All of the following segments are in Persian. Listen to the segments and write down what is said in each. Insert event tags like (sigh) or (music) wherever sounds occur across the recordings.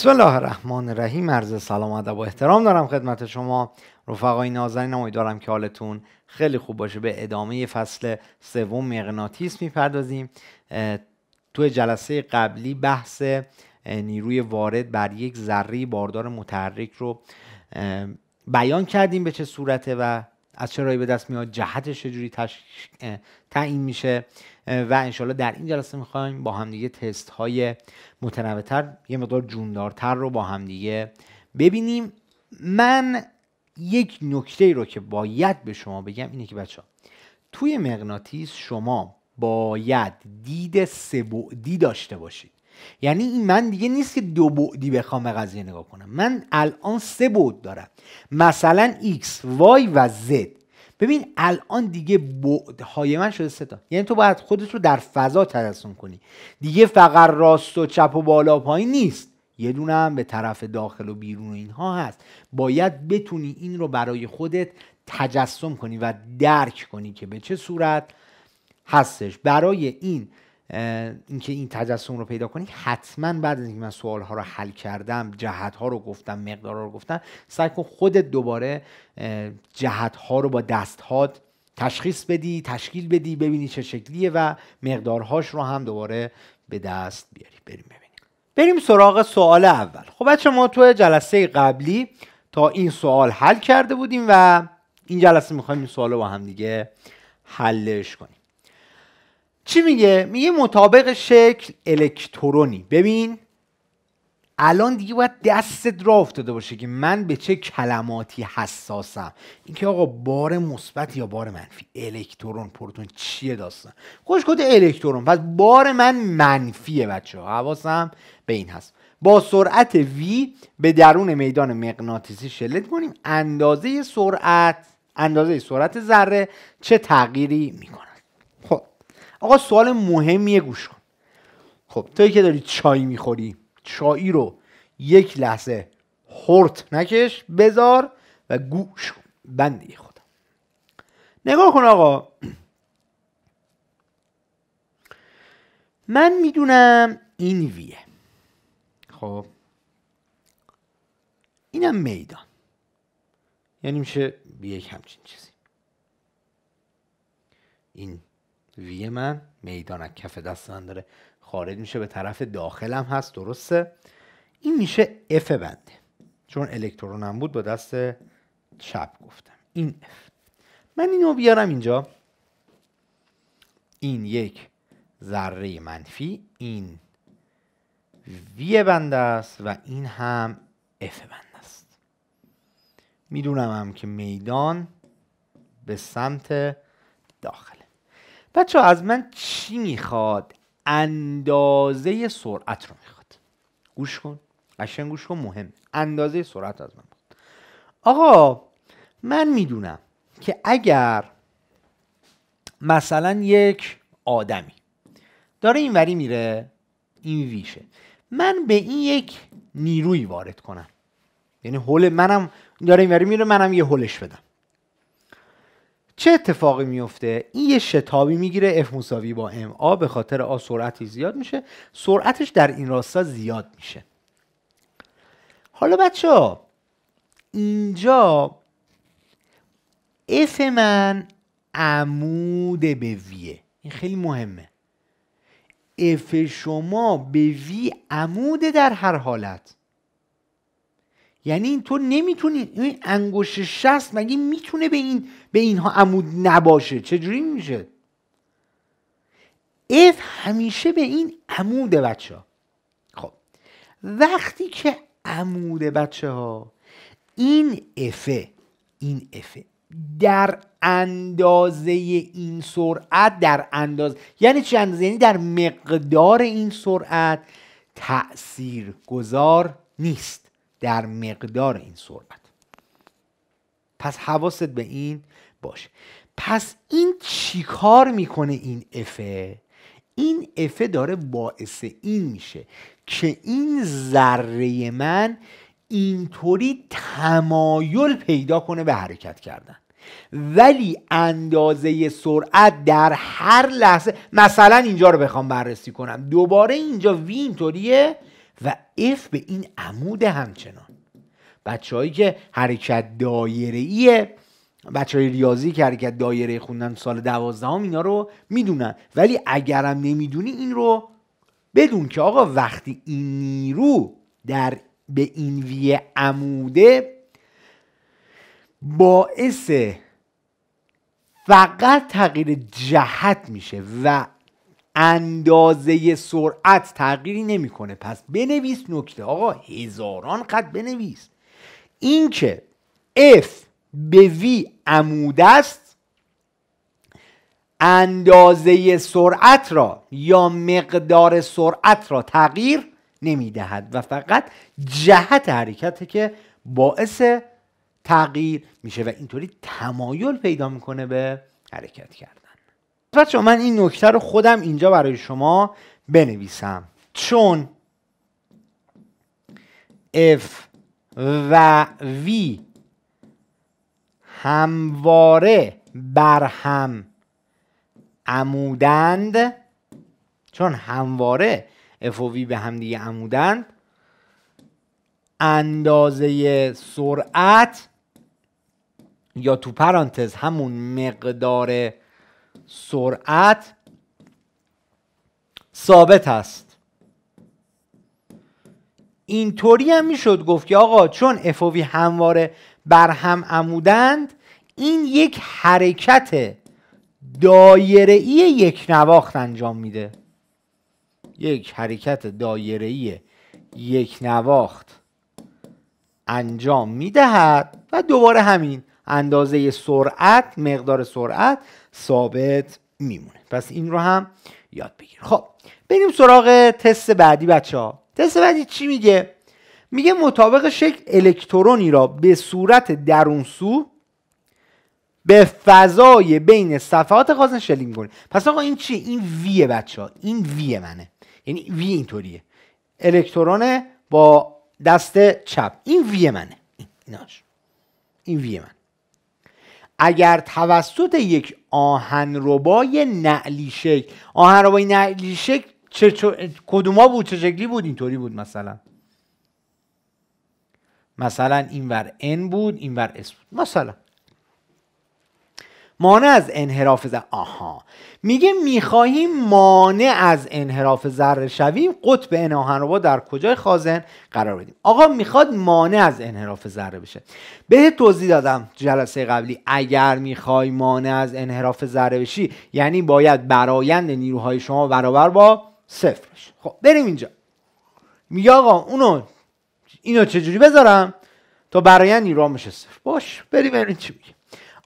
بسم الله الرحمن الرحیم عرض سلام ادب و احترام دارم خدمت شما رفقای نازنین امیدوارم که حالتون خیلی خوب باشه به ادامه فصل سوم مغناطیس میپردازیم توی جلسه قبلی بحث نیروی وارد بر یک ذره باردار متحرک رو بیان کردیم به چه صورته و از چه رایی به دست میاد جهتش چجوری تعیین میشه و انشالله در این جلسه میخوایم با همدیگه تست های متنوعتر یه مقدار جوندارتر رو با هم دیگه ببینیم من یک نکته رو که باید به شما بگم اینه که بچه توی مغناطیس شما باید دید سه داشته باشید یعنی این من دیگه نیست که دو بعدی بخوام به قضیه نگاه کنم من الان سه بعد دارم مثلا x وای و زد ببین الان دیگه بعدهای من شده سه یعنی تو باید خودت رو در فضا ترسون کنی دیگه فقط راست و چپ و بالا پایین نیست یه دونه هم به طرف داخل و بیرون و اینها هست باید بتونی این رو برای خودت تجسم کنی و درک کنی که به چه صورت هستش برای این اینکه این تجسم رو پیدا کنی حتما بعد از اینکه من سوال ها رو حل کردم جهت ها رو گفتم مقدار رو گفتم سعی کن خودت دوباره جهت ها رو با دست هات تشخیص بدی تشکیل بدی ببینی چه شکلیه و مقدارهاش رو هم دوباره به دست بیاری بریم ببینیم بریم سراغ سوال اول خب بچه ما تو جلسه قبلی تا این سوال حل کرده بودیم و این جلسه میخوایم این سوال رو با هم دیگه حلش کنیم چی میگه؟ میگه مطابق شکل الکترونی ببین الان دیگه باید دستت را افتاده باشه که من به چه کلماتی حساسم اینکه آقا بار مثبت یا بار منفی الکترون پروتون چیه داستان خوش الکترون پس بار من منفیه بچه ها حواسم به این هست با سرعت V به درون میدان مغناطیسی شلت کنیم اندازه سرعت اندازه سرعت ذره چه تغییری میکنه خب آقا سوال مهمیه گوش کن خب توی که داری چای میخوری چایی رو یک لحظه خورت نکش بذار و گوش کن بنده خودم نگاه کن آقا من میدونم این ویه خب اینم میدان یعنی میشه یک همچین چیزی این وی من میدان کف دست من داره خارج میشه به طرف داخلم هست درسته این میشه اف بنده چون الکترونم بود با دست چپ گفتم این اف من اینو بیارم اینجا این یک ذره منفی این وی بنده است و این هم اف بنده است میدونم هم که میدان به سمت داخل بچه از من چی میخواد اندازه سرعت رو میخواد گوش کن قشنگ گوش کن مهم اندازه سرعت از من بود آقا من میدونم که اگر مثلا یک آدمی داره این وری میره این ویشه من به این یک نیروی وارد کنم یعنی هول منم داره وری میره منم یه هولش بدم چه اتفاقی میفته این یه شتابی میگیره اف مساوی با ام آ به خاطر آ سرعتی زیاد میشه سرعتش در این راستا زیاد میشه حالا بچه ها اینجا اف من عمود به ویه این خیلی مهمه اف شما به وی عموده در هر حالت یعنی تو نمیتونی این انگوش شست مگه میتونه به این به اینها عمود نباشه چجوری میشه اف همیشه به این عموده بچه ها خب وقتی که عمود بچه ها این افه این افه در اندازه این سرعت در انداز یعنی چه اندازه یعنی در مقدار این سرعت تأثیر گذار نیست در مقدار این سرعت پس حواست به این باش پس این چیکار میکنه این افه این افه داره باعث این میشه که این ذره من اینطوری تمایل پیدا کنه به حرکت کردن ولی اندازه سرعت در هر لحظه مثلا اینجا رو بخوام بررسی کنم دوباره اینجا وی اینطوریه و اف به این عمود همچنان بچههایی که حرکت دایره ایه بچه های ریاضی که حرکت دایره خوندن سال دوازدهم اینا رو میدونن ولی اگرم نمیدونی این رو بدون که آقا وقتی این نیرو در به این ویه عموده باعث فقط تغییر جهت میشه و اندازه سرعت تغییری نمیکنه پس بنویس نکته آقا هزاران قد بنویس اینکه F به وی عمود است اندازه سرعت را یا مقدار سرعت را تغییر نمیدهد و فقط جهت حرکتی که باعث تغییر میشه و اینطوری تمایل پیدا میکنه به حرکت کردن بچه من این نکته رو خودم اینجا برای شما بنویسم چون F و V همواره بر هم عمودند چون همواره اف و وی به هم دیگه عمودند اندازه سرعت یا تو پرانتز همون مقدار سرعت ثابت است اینطوری هم میشد گفت که آقا چون اف همواره بر هم عمودند این یک حرکت دایره ای یک نواخت انجام میده یک حرکت دایره ای یک نواخت انجام میدهد و دوباره همین اندازه سرعت مقدار سرعت ثابت میمونه پس این رو هم یاد بگیر خب بریم سراغ تست بعدی بچه ها تست بعدی چی میگه میگه مطابق شکل الکترونی را به صورت درونسو به فضای بین صفحات خاص شلیک کنید پس آقا این چیه این ویه بچه ها این ویه منه یعنی وی اینطوریه الکترون با دست چپ این ویه منه این ایناش این ویه من اگر توسط یک آهنربای نعلی شکل آهنربای نعلی شکل چه, کدوما بود چه شکلی بود اینطوری بود مثلا مثلا ور ان بود اینور اس بود مثلا مانع از انحراف زر آها میگه میخواهیم مانع از انحراف ذره شویم قطب ان آهنربا در کجای خازن قرار بدیم آقا میخواد مانع از انحراف ذره بشه به توضیح دادم جلسه قبلی اگر میخوای مانع از انحراف ذره بشی یعنی باید برایند نیروهای شما برابر با صفر بشه خب بریم اینجا میگه آقا اونو اینو چجوری بذارم تا برایند ایران میشه صفر باش بریم ببینیم چی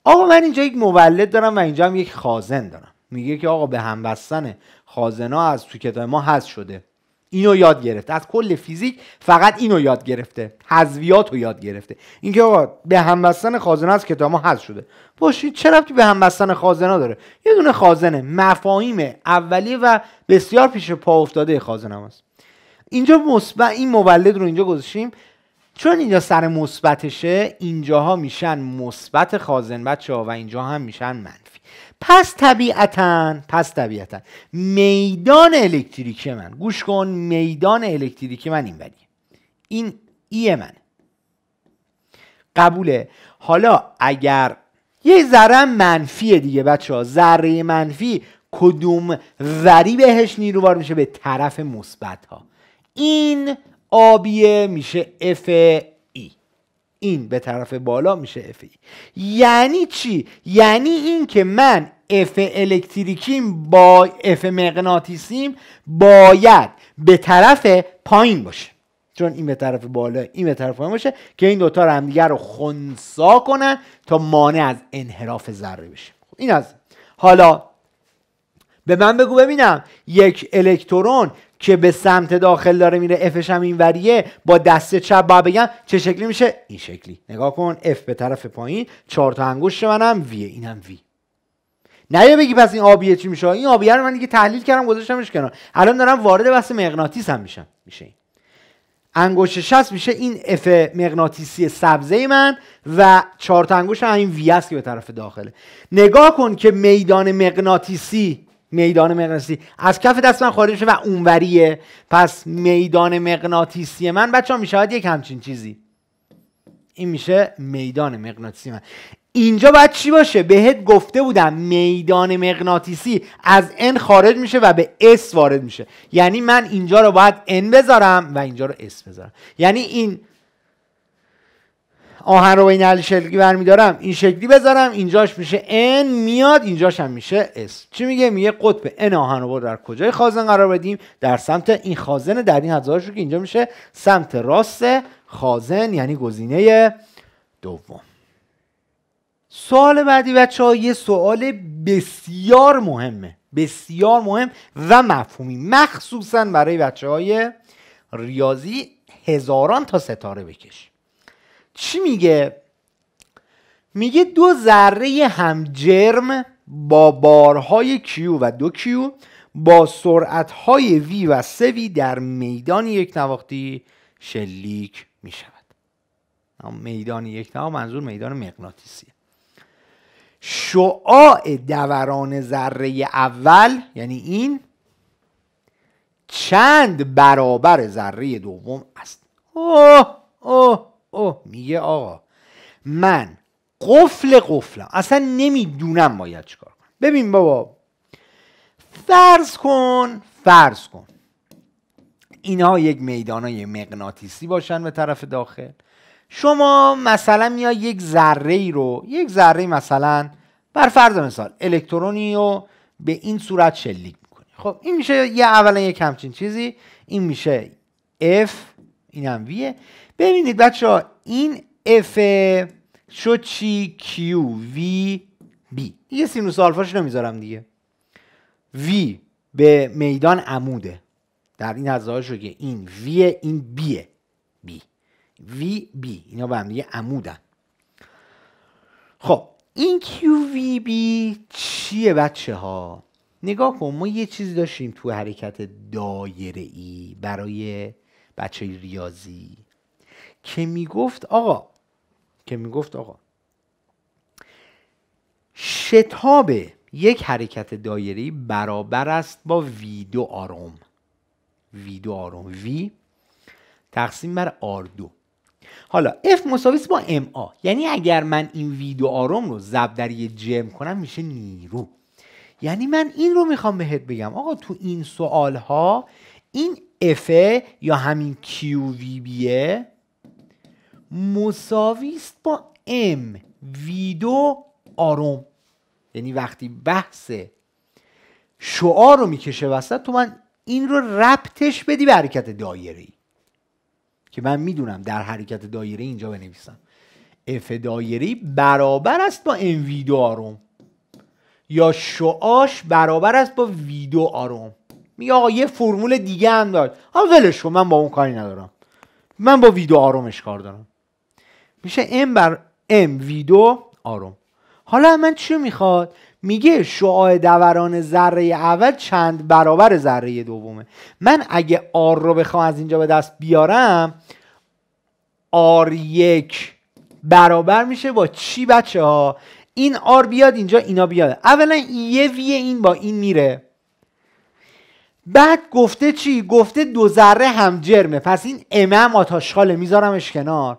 آقا من اینجا یک مولد دارم و اینجا هم یک خازن دارم میگه که آقا به هم بستن خازنا از تو کتاب ما حذف شده اینو یاد گرفته از کل فیزیک فقط اینو یاد گرفته حذویات رو یاد گرفته اینکه آقا به هم بستن خازنا از کتاب ما حذف شده باش چه ربطی به هم بستن خازنا داره یه دونه خازنه مفاهیم اولیه و بسیار پیش پا افتاده خازنم است اینجا مثبت این مولد رو اینجا گذاشتیم چون اینجا سر مثبتشه اینجاها میشن مثبت خازن بچه ها و اینجا هم میشن منفی پس طبیعتا پس طبیعتا میدان الکتریکی من گوش کن میدان الکتریکی من این ولی این ای من قبوله حالا اگر یه ذره منفیه دیگه بچه ها ذره منفی کدوم وری بهش نیرووار میشه به طرف مثبت ها این آبیه میشه اف ای این به طرف بالا میشه اف ای یعنی چی؟ یعنی این که من اف الکتریکیم با اف مغناطیسیم باید به طرف پایین باشه چون این به طرف بالا این به طرف پایین باشه که این دوتا رو همدیگر رو خونسا کنن تا مانع از انحراف ذره بشه خب، این از حالا به من بگو ببینم یک الکترون که به سمت داخل داره میره افش هم اینوریه با دست چپ با بگم چه شکلی میشه این شکلی نگاه کن اف به طرف پایین چهار تا انگشت منم ویه اینم وی نه بگی پس این آبیه چی میشه این آبیه رو من دیگه تحلیل کردم گذاشتمش کنار الان دارم وارد بحث مغناطیس هم میشم میشه این انگشت شست میشه این اف مغناطیسی سبزه من و چهار تا انگشت همین وی است که به طرف داخله نگاه کن که میدان مغناطیسی میدان مغناطیسی از کف دست من خارج و اونوریه پس میدان مغناطیسی من بچه میشه یک همچین چیزی این میشه میدان مغناطیسی من اینجا باید چی باشه بهت گفته بودم میدان مغناطیسی از ان خارج میشه و به اس وارد میشه یعنی من اینجا رو باید ان بذارم و اینجا رو s بذارم یعنی این آهن رو این علی شکلی برمیدارم این شکلی بذارم اینجاش میشه ان میاد اینجاش هم میشه s چی میگه میگه قطب n آهن رو در کجای خازن قرار بدیم در سمت این خازن در این رو که اینجا میشه سمت راست خازن یعنی گزینه دوم سوال بعدی بچه ها یه سوال بسیار مهمه بسیار مهم و مفهومی مخصوصا برای بچه های ریاضی هزاران تا ستاره بکشیم چی میگه میگه دو ذره هم جرم با بارهای کیو و دو کیو با سرعتهای وی و سوی در میدان یک نواختی شلیک میشود میدان یک نواخت منظور میدان مغناطیسیه شعاع دوران ذره اول یعنی این چند برابر ذره دوم است اوه اوه اوه میگه آقا من قفل قفلم اصلا نمیدونم باید چیکار کنم ببین بابا فرض کن فرض کن اینها یک میدانای مغناطیسی باشن به طرف داخل شما مثلا میای یک ذره ای رو یک ذره مثلا بر فرض مثال الکترونی رو به این صورت شلیک میکنی خب این میشه یه اولا یک همچین چیزی این میشه F اینم ویه ببینید بچه ها این اف شد چی کیو وی بی یه سینوس آلفاش نمیذارم دیگه وی به میدان عموده در این از که این ویه این بیه بی وی بی اینا به هم عمودن خب این کیو وی بی چیه بچه ها نگاه کن ما یه چیزی داشتیم تو حرکت دایره ای برای بچه ریاضی که میگفت آقا که میگفت آقا شتاب یک حرکت دایری برابر است با وی دو آروم وی دو آروم وی تقسیم بر آر دو حالا اف مساویس با ام آ یعنی اگر من این وی دو آروم رو ضرب در یه جم کنم میشه نیرو یعنی من این رو میخوام بهت بگم آقا تو این سوال ها این F یا همین بیه مساوی است با وی دو آروم یعنی وقتی بحث شعا رو میکشه وسط تو من این رو ربطش بدی به حرکت دایره که من میدونم در حرکت دایره اینجا بنویسم اف دایره برابر است با ام دو آروم یا شعاش برابر است با ویدو آروم میگه آقا یه فرمول دیگه هم داد آقا ولش کن من با اون کاری ندارم من با ویدو آرومش کار دارم میشه ام بر ام ویدو آروم حالا من چی میخواد میگه شعاع دوران ذره اول چند برابر ذره دومه من اگه آر رو بخوام از اینجا به دست بیارم آر یک برابر میشه با چی بچه ها این آر بیاد اینجا اینا بیاد اولا یه وی این با این میره بعد گفته چی گفته دو ذره هم جرمه پس این امم آتاشخاله میذارمش کنار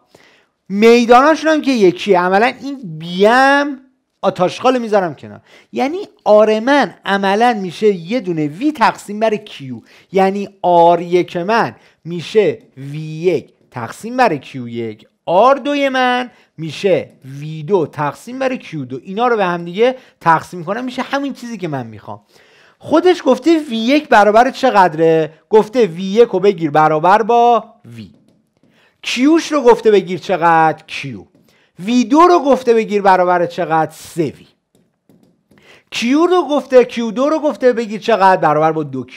میداناشون هم که یکی عملا این بیم آتاشخاله میذارم کنار یعنی آر من عملا میشه یه دونه وی تقسیم بر کیو یعنی آر یک من میشه وی یک تقسیم بر کیو یک آر دوی من میشه وی دو تقسیم بر کیو دو اینا رو به هم دیگه تقسیم کنم میشه همین چیزی که من میخوام خودش گفته V1 برابر چقدره گفته V1 رو بگیر برابر با V Qش رو گفته بگیر چقدر Q V2 رو گفته بگیر برابر چقدر 3V Q رو گفته Q2 رو گفته بگیر چقدر برابر با 2Q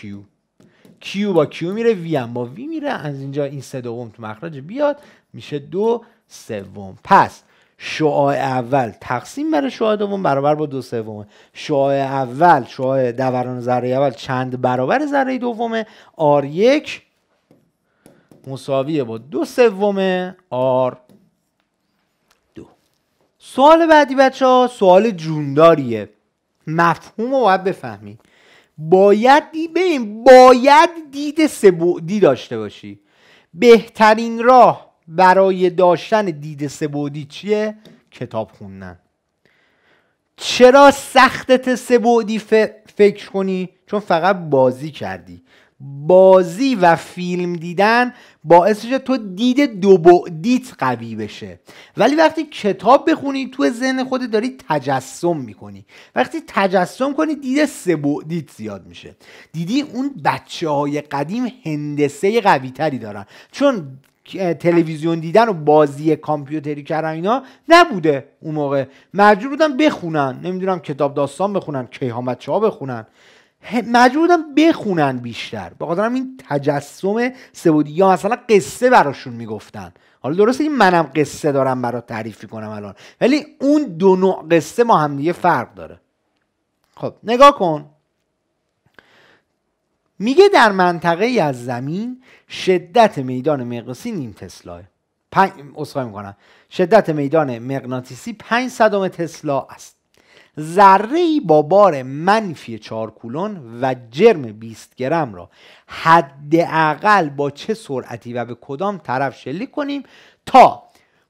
Q با Q میره V هم با V میره از اینجا این سه دوم تو مخرج بیاد میشه دو سوم پس شعاع اول تقسیم بر شعاع دوم برابر با دو سومه شعاع اول شعاع دوران ذره اول چند برابر ذره دومه آر یک مساویه با دو سوم آر دو سوال بعدی بچه ها سوال جونداریه مفهوم رو باید بفهمید باید دید باید دید سبودی داشته باشی بهترین راه برای داشتن دید سبودی چیه؟ کتاب خوندن چرا سختت سبودی ف... فکر کنی؟ چون فقط بازی کردی بازی و فیلم دیدن باعث شد تو دید دو بعدیت قوی بشه ولی وقتی کتاب بخونی تو ذهن خودت داری تجسم میکنی وقتی تجسم کنی دید سه بعدیت زیاد میشه دیدی اون بچه های قدیم هندسه قوی تری دارن چون تلویزیون دیدن و بازی کامپیوتری کردن اینا نبوده اون موقع مجبور بودن بخونن نمیدونم کتاب داستان بخونن کیهامت ها بخونن مجبور بودن بخونن بیشتر به خاطر این تجسم سبودی یا مثلا قصه براشون میگفتن حالا درسته این منم قصه دارم برات تعریف کنم الان ولی اون دو نوع قصه ما هم دیگه فرق داره خب نگاه کن میگه در منطقه ای از زمین شدت میدان مغناطیسی نیم تسلا پنج... میکنم شدت میدان مغناطیسی 5 صدم تسلا است ذره ای با بار منفی 4 کولون و جرم 20 گرم را حداقل با چه سرعتی و به کدام طرف شلیک کنیم تا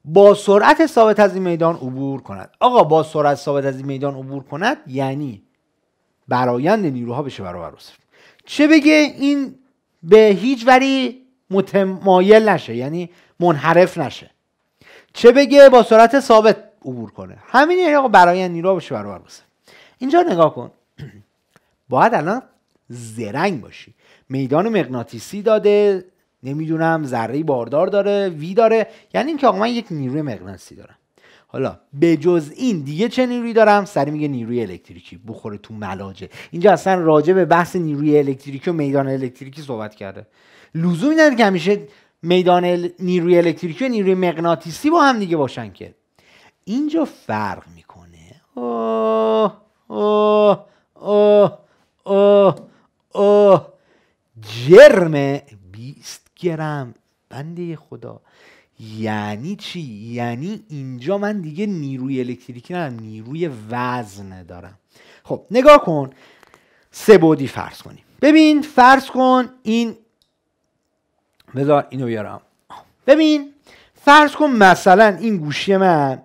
با سرعت ثابت از این میدان عبور کند آقا با سرعت ثابت از این میدان عبور کند یعنی برایند نیروها بشه برابر صفر چه بگه این به هیچ وری متمایل نشه یعنی منحرف نشه چه بگه با سرعت ثابت عبور کنه همین یعنی آقا برای نیرو باشه برابر اینجا نگاه کن (clears throat) باید الان زرنگ باشی میدان مغناطیسی داده نمیدونم ذره باردار داره وی داره یعنی اینکه آقا من یک نیروی مغناطیسی دارم حالا به جز این دیگه چه نیروی دارم سری میگه نیروی الکتریکی بخوره تو ملاجه اینجا اصلا راجع به بحث نیروی الکتریکی و میدان الکتریکی صحبت کرده لزومی نداره که همیشه میدان ال... نیروی الکتریکی و نیروی مغناطیسی با هم دیگه باشن که اینجا فرق میکنه او او او او جرم 20 گرم بنده خدا یعنی چی یعنی اینجا من دیگه نیروی الکتریکی ندارم نیروی وزن دارم خب نگاه کن سه بودی فرض کنیم ببین فرض کن این بذار اینو بیارم ببین فرض کن مثلا این گوشی من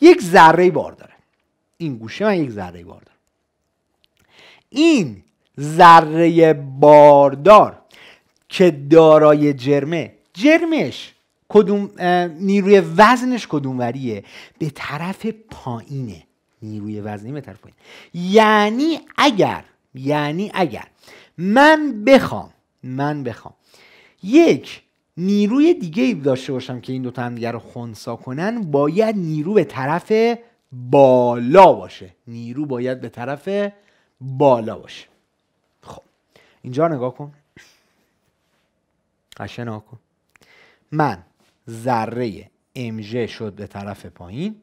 یک ذره بار داره این گوشی من یک ذره بار داره این ذره باردار که دارای جرمه جرمش کدوم نیروی وزنش کدوم وریه به طرف پایینه نیروی وزنی به طرف پایین یعنی اگر یعنی اگر من بخوام من بخوام یک نیروی دیگه ای داشته باشم که این دوتا هم دیگه رو خونسا کنن باید نیرو به طرف بالا باشه نیرو باید به طرف بالا باشه خب اینجا نگاه کن قشنگ کن من ذره mg شد به طرف پایین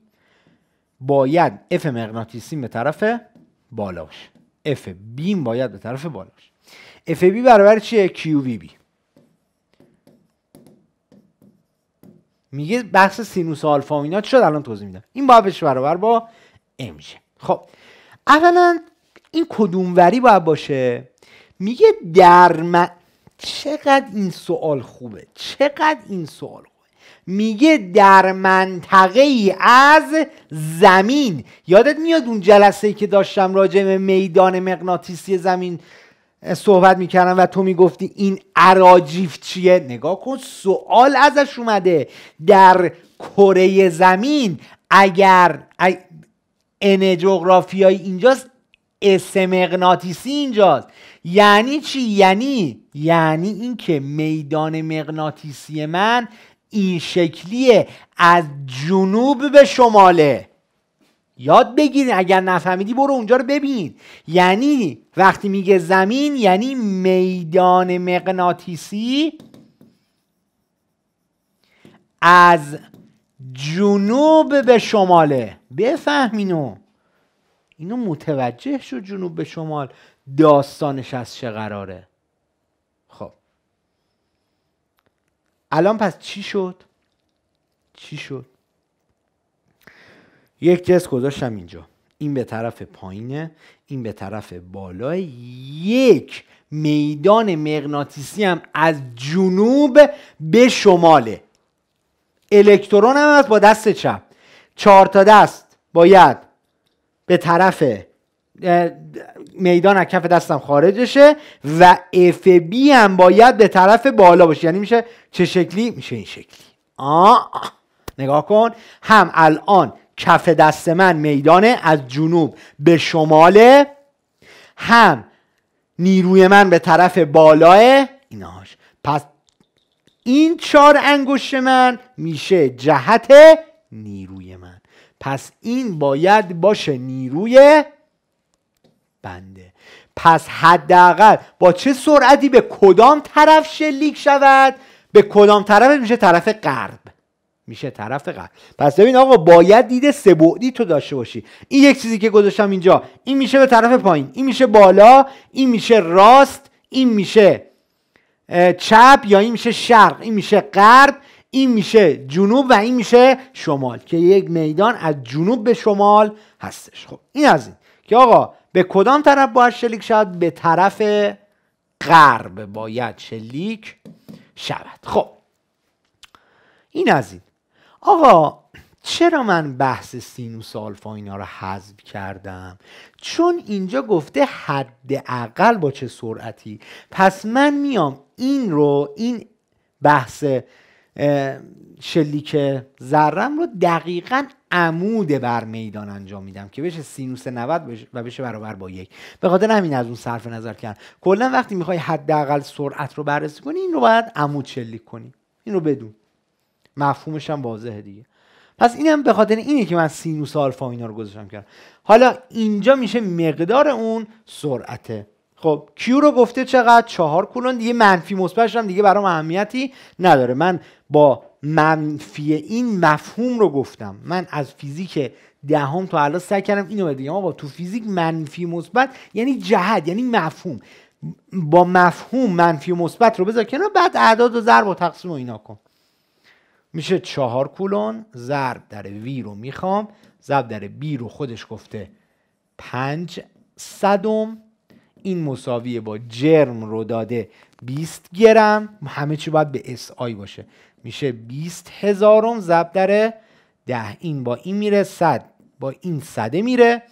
باید F مغناطیسی به طرف بالاش F بیم باید به طرف بالاش F بی برابر چیه؟ QVB میگه بحث سینوس آلفا و شد الان توضیح میدم این باید بشه برابر با mg خب اولا این کدوموری باید باشه میگه در چقدر این سوال خوبه چقدر این سوال خوبه میگه در منطقه ای از زمین یادت میاد اون جلسه ای که داشتم راجع به میدان مغناطیسی زمین صحبت میکردم و تو میگفتی این عراجیف چیه نگاه کن سوال ازش اومده در کره زمین اگر ان جغرافیایی اینجاست اس مغناطیسی اینجاست یعنی چی یعنی یعنی اینکه میدان مغناطیسی من این شکلیه از جنوب به شماله یاد بگیرین اگر نفهمیدی برو اونجا رو ببین یعنی وقتی میگه زمین یعنی میدان مغناطیسی از جنوب به شماله بفهمینو اینو متوجه شد جنوب به شمال داستانش از چه قراره الان پس چی شد چی شد یک جس گذاشتم اینجا این به طرف پایینه این به طرف بالای یک میدان مغناطیسی هم از جنوب به شماله الکترون هم هست با دست چپ چهار تا دست باید به طرف میدان از کف دستم خارجشه و اف بی هم باید به طرف بالا باشه یعنی میشه چه شکلی میشه این شکلی آه, نگاه کن هم الان کف دست من میدانه از جنوب به شماله هم نیروی من به طرف بالاه ایناش پس این چهار انگشت من میشه جهت نیروی من پس این باید باشه نیروی بنده پس حداقل با چه سرعتی به کدام طرف شلیک شود به کدام طرف میشه طرف غرب میشه طرف غرب پس ببین آقا باید دید سه بعدی تو داشته باشی این یک چیزی که گذاشتم اینجا این میشه به طرف پایین این میشه بالا این میشه راست این میشه چپ یا این میشه شرق این میشه غرب این میشه جنوب و این میشه شمال که یک میدان از جنوب به شمال هستش خب این از این که آقا به کدام طرف باید شلیک شود به طرف غرب باید شلیک شود خب این از این آقا چرا من بحث سینوس آلفا اینا رو حذف کردم چون اینجا گفته حد اقل با چه سرعتی پس من میام این رو این بحث شلیک ذرم رو دقیقا عمود بر میدان انجام میدم که بشه سینوس 90 و بشه برابر با یک به خاطر همین از اون صرف نظر کرد کلا وقتی میخوای حداقل سرعت رو بررسی کنی این رو باید عمود شلیک کنی این رو بدون مفهومش هم واضحه دیگه پس اینم به خاطر اینه که من سینوس آلفا اینا رو گذاشتم کردم حالا اینجا میشه مقدار اون سرعته خب کیو رو گفته چقدر چهار کلون دیگه منفی مثبتش هم دیگه برام اهمیتی نداره من با منفی این مفهوم رو گفتم من از فیزیک دهم ده تا الان سعی کردم اینو بگم آقا تو فیزیک منفی مثبت یعنی جهت یعنی مفهوم با مفهوم منفی مثبت رو بذار کنار بعد اعداد و ضرب و تقسیم و اینا کن میشه چهار کلون ضرب در وی رو میخوام ضرب در بی رو خودش گفته پنج صدم این مساوی با جرم رو داده 20 گرم همه چی باید به اس آی باشه میشه 20 هزارم ضرب در 10 این با این میره 100 با این صده میره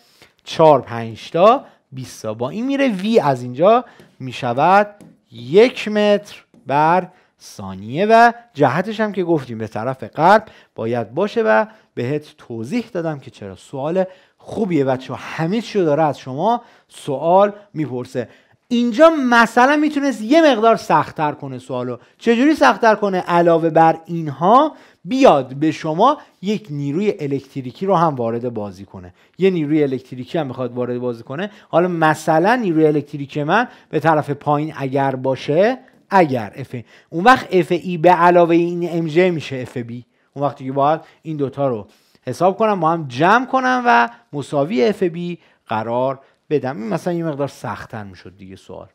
4 5 تا 20 تا با این میره وی از اینجا میشود یک متر بر ثانیه و جهتش هم که گفتیم به طرف قلب باید باشه و بهت توضیح دادم که چرا سوال خوبیه بچه ها همه داره از شما سوال میپرسه اینجا مثلا میتونست یه مقدار سختتر کنه سوالو چجوری سختتر کنه علاوه بر اینها بیاد به شما یک نیروی الکتریکی رو هم وارد بازی کنه یه نیروی الکتریکی هم میخواد وارد بازی کنه حالا مثلا نیروی الکتریکی من به طرف پایین اگر باشه اگر اف اون وقت اف ای e به علاوه این ام میشه اف بی اون وقتی که باید این دوتا رو حساب کنم با هم جمع کنم و مساوی اف بی قرار بدم این مثلا یه مقدار سختتر میشد دیگه سوال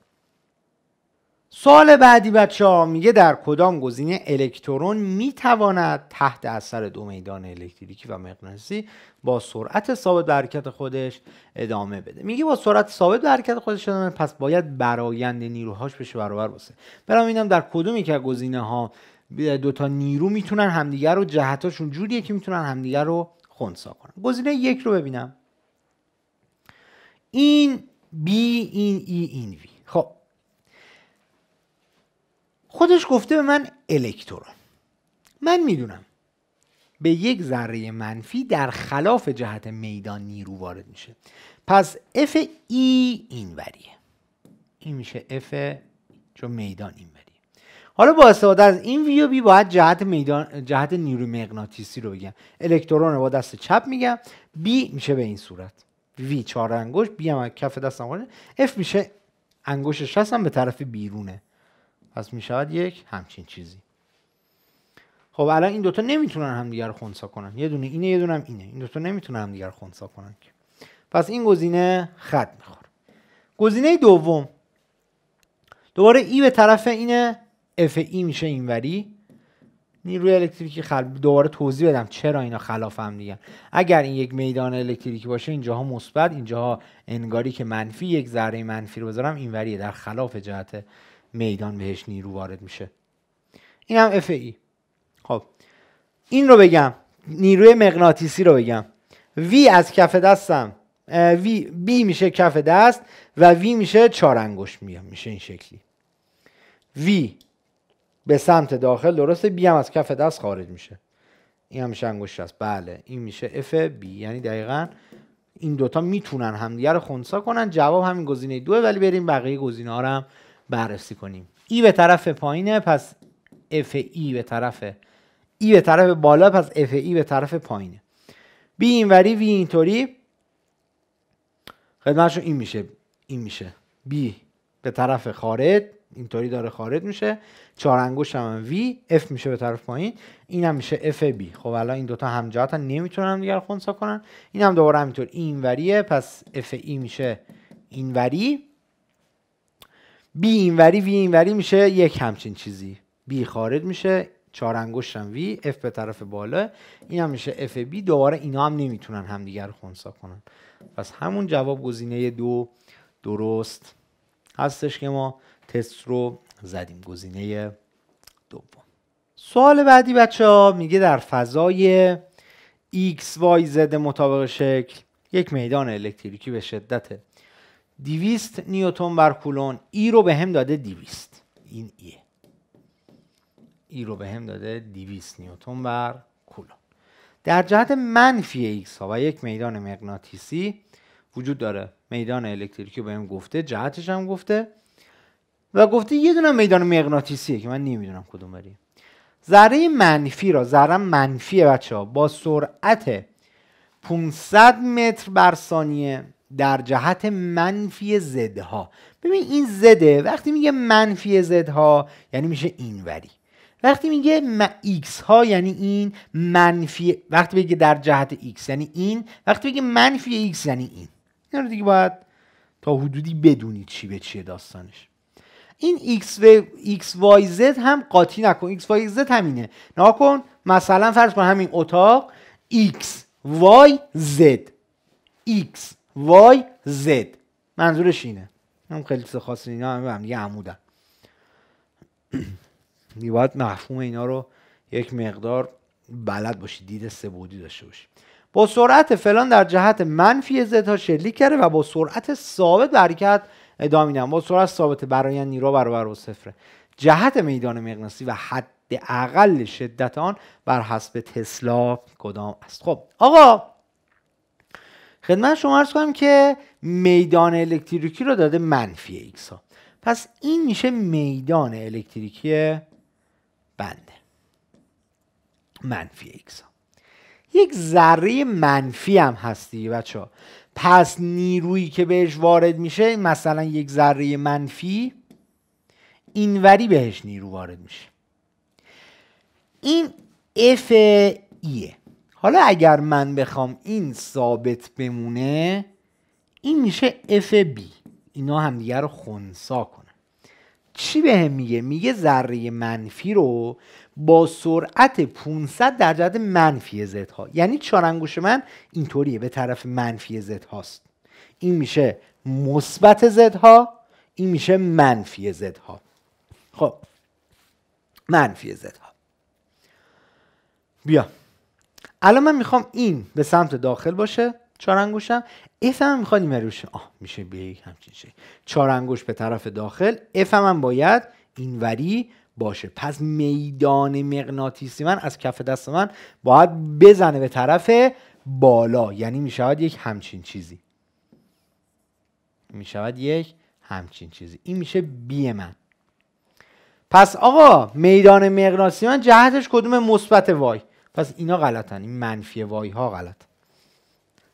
سوال بعدی بچه ها میگه در کدام گزینه الکترون میتواند تحت اثر دو میدان الکتریکی و مغناطیسی با سرعت ثابت به حرکت خودش ادامه بده میگه با سرعت ثابت به حرکت خودش ادامه پس باید برایند نیروهاش بشه برابر باشه برام اینم در کدومی که گزینه ها دوتا نیرو میتونن همدیگر رو جهتاشون جوریه که میتونن همدیگر رو خونسا کنن گزینه یک رو ببینم این بی این ای e، این وی خب خودش گفته به من الکترون من میدونم به یک ذره منفی در خلاف جهت میدان نیرو وارد میشه پس اف e ای وریه این میشه اف چون میدان وریه حالا با استفاده از این وی بی باید جهت میدان جهت نیروی مغناطیسی رو بگم الکترون رو با دست چپ میگم بی میشه به این صورت وی چهار انگوش بی هم کف دستم باشه اف میشه انگوش شست هم به طرف بیرونه پس میشود یک همچین چیزی خب الان این دوتا نمیتونن همدیگر رو خونسا کنن یه دونه اینه یه دونه هم اینه این دوتا نمیتونن هم خونسا کنن پس این گزینه خط میخور گزینه دوم دوباره ای به طرف اینه اف ای e میشه اینوری نیروی الکتریکی خل... دوباره توضیح بدم چرا اینا خلاف هم دیگه اگر این یک میدان الکتریکی باشه اینجاها مثبت اینجاها انگاری که منفی یک ذره منفی رو بذارم اینوری در خلاف جهت میدان بهش نیرو وارد میشه این هم اف ای e خب این رو بگم نیروی مغناطیسی رو بگم وی از کف دستم وی بی میشه کف دست و وی میشه چهار انگشت میشه این شکلی وی به سمت داخل درسته بی هم از کف دست خارج میشه این همیشه انگشت است بله این میشه اف بی یعنی دقیقا این دوتا میتونن همدیگه رو خونسا کنن جواب همین گزینه دو ولی بریم بقیه گزینه ها رو هم بررسی کنیم ای به طرف پایینه پس اف ای به طرف ای به طرف بالا پس اف ای به طرف پایینه بی اینوری وی اینطوری خدمتشون این میشه این میشه بی به طرف خارج اینطوری داره خارج میشه چهار انگشت هم وی اف میشه به طرف پایین هم میشه اف بی خب الان این دوتا همجهتن نمیتونن دیگر خونسا کنن این هم دوباره همینطور اینوریه پس اف ای e میشه اینوری بی اینوری وی اینوری میشه یک همچین چیزی بی خارج میشه چهار هم وی اف به طرف بالا این هم میشه اف بی e دوباره اینا هم نمیتونن همدیگر خونسا کنن پس همون جواب گزینه دو درست هستش که ما تست رو زدیم گزینه دوم سوال بعدی بچه ها میگه در فضای XYZ مطابق شکل یک میدان الکتریکی به شدت 200 نیوتن بر کولون ای رو به هم داده 200 این ایه ای رو به هم داده 200 نیوتن بر کولون در جهت منفی x ها و یک میدان مغناطیسی وجود داره میدان الکتریکی به هم گفته جهتش هم گفته و گفته یه دونه میدان مغناطیسیه که من نمیدونم کدوم بری ذره منفی را ذره منفی بچه ها با سرعت 500 متر بر ثانیه در جهت منفی ها ببین این زده وقتی میگه منفی ها یعنی میشه اینوری وقتی میگه x ها یعنی این منفی وقتی بگه در جهت x یعنی این وقتی بگه منفی x یعنی این این رو دیگه باید تا حدودی بدونید چی به چیه داستانش این X, و ایکس وای زد هم قاطی نکن ایکس وای زد همینه نکن مثلا فرض کن همین اتاق X, Y, Z X, وای Z منظورش اینه هم خیلی چیز خاصی اینا هم دیگه عمودن (clears throat) باید مفهوم اینا رو یک مقدار بلد باشی دید سبودی داشته باشی با سرعت فلان در جهت منفی زد ها شلیک کرده و با سرعت ثابت برکت ادامه میدم با سرعت ثابت برای نیرو برابر با صفره جهت میدان مغناطیسی و حد اقل شدت آن بر حسب تسلا کدام است خب آقا خدمت شما ارز کنم که میدان الکتریکی رو داده منفی ایکس ها پس این میشه میدان الکتریکی بنده منفی ایکس ها یک ذره منفی هم هستی بچه ها پس نیرویی که بهش وارد میشه مثلا یک ذره منفی اینوری بهش نیرو وارد میشه این اف ایه حالا اگر من بخوام این ثابت بمونه این میشه اف بی اینا همدیگه رو خونسا چی به میگه؟ میگه ذره منفی رو با سرعت 500 در جهت منفی زد ها یعنی چهار انگوش من اینطوریه به طرف منفی زد هاست این میشه مثبت زد ها این میشه منفی زد ها خب منفی زد ها بیا الان من میخوام این به سمت داخل باشه چهار انگشتم F هم میخواد این آه میشه به همچین چیزی چهار انگوش به طرف داخل F هم, هم باید اینوری باشه پس میدان مغناطیسی من از کف دست من باید بزنه به طرف بالا یعنی میشود یک همچین چیزی میشود یک همچین چیزی این میشه بی من پس آقا میدان مغناطیسی من جهتش کدوم مثبت وای پس اینا غلطن این منفی وای ها غلط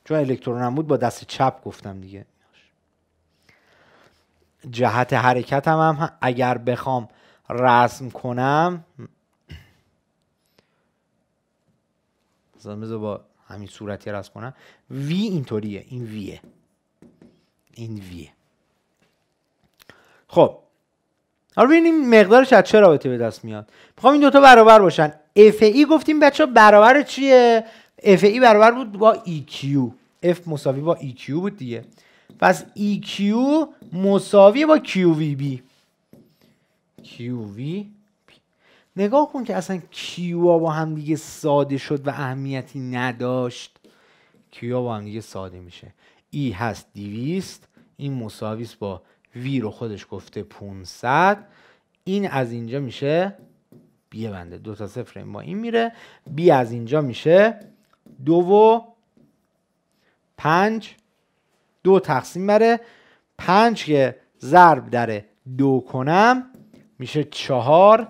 چون هم بود با دست چپ گفتم دیگه جهت حرکت هم, هم اگر بخوام رسم کنم مثلا با همین صورتی رسم کنم وی اینطوریه این ویه این ویه خب حالا ببینیم مقدارش از چه رابطه به دست میاد میخوام این دوتا برابر باشن اف ای e گفتیم بچه برابر چیه اف ای برابر بود با ای کیو اف مساوی با ای e کیو بود دیگه پس ای e کیو مساوی با کیو وی بی کیو وی نگاه کن که اصلا کیو با هم دیگه ساده شد و اهمیتی نداشت کیو با هم دیگه ساده میشه ای e هست دیویست این مساویس با وی رو خودش گفته 500 این از اینجا میشه بیه بنده دو تا صفر این با این میره بی از اینجا میشه دو و پنج دو تقسیم بره پنج که ضرب در دو کنم میشه چهار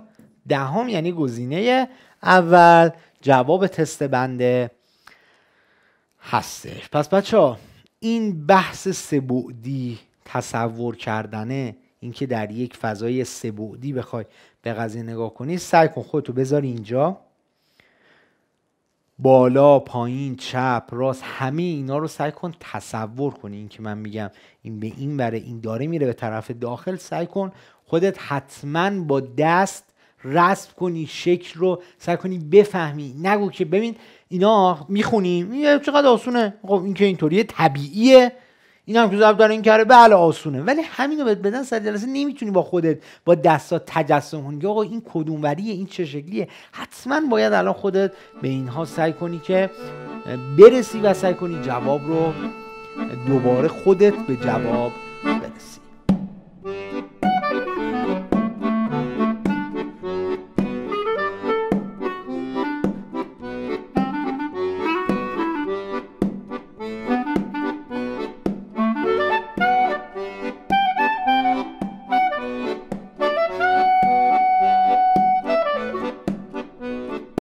دهم یعنی گزینه اول جواب تست بنده هستش پس بچه ها این بحث سبودی تصور کردنه اینکه در یک فضای سبودی بخوای به قضیه نگاه کنی سعی کن خودتو بذار اینجا بالا پایین چپ راست همه اینا رو سعی کن تصور کنی این که من میگم این به این بره این داره میره به طرف داخل سعی کن خودت حتما با دست رسم کنی شکل رو سعی کنی بفهمی نگو که ببین اینا میخونیم چقدر آسونه خب این که اینطوریه طبیعیه این هم که ضرب در این کره بله آسونه ولی همینو بهت بدن سر جلسه نمیتونی با خودت با دستا تجسم کنی آقا این کدوم وریه این چه شکلیه حتما باید الان خودت به اینها سعی کنی که برسی و سعی کنی جواب رو دوباره خودت به جواب برسی